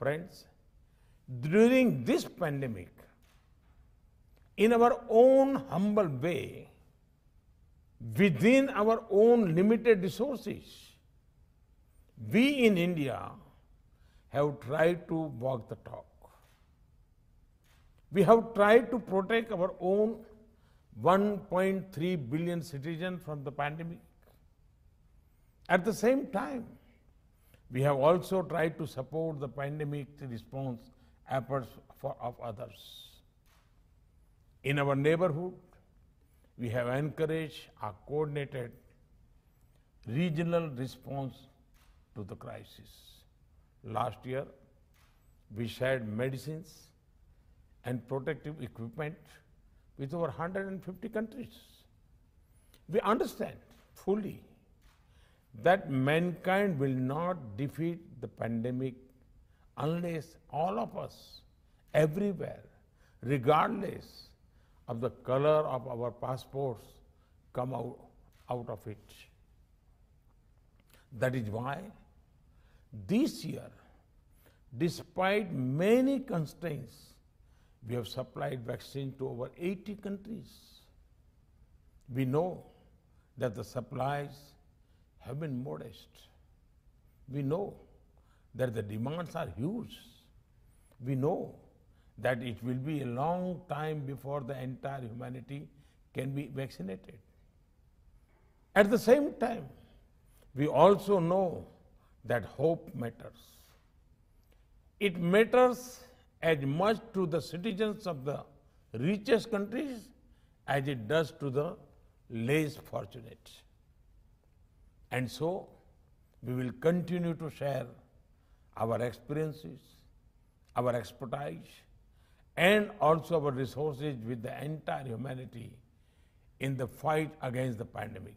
Friends, during this pandemic, in our own humble way, within our own limited resources, we in India have tried to walk the talk. We have tried to protect our own 1.3 billion citizens from the pandemic. At the same time, we have also tried to support the pandemic response efforts for, of others. In our neighborhood, we have encouraged a coordinated regional response to the crisis. Last year, we shared medicines and protective equipment with over 150 countries. We understand fully that mankind will not defeat the pandemic unless all of us, everywhere, regardless of the color of our passports, come out, out of it. That is why this year, despite many constraints, we have supplied vaccine to over 80 countries. We know that the supplies have been modest. We know that the demands are huge. We know that it will be a long time before the entire humanity can be vaccinated. At the same time, we also know that hope matters. It matters as much to the citizens of the richest countries as it does to the less fortunate. And so, we will continue to share our experiences, our expertise, and also our resources with the entire humanity in the fight against the pandemic.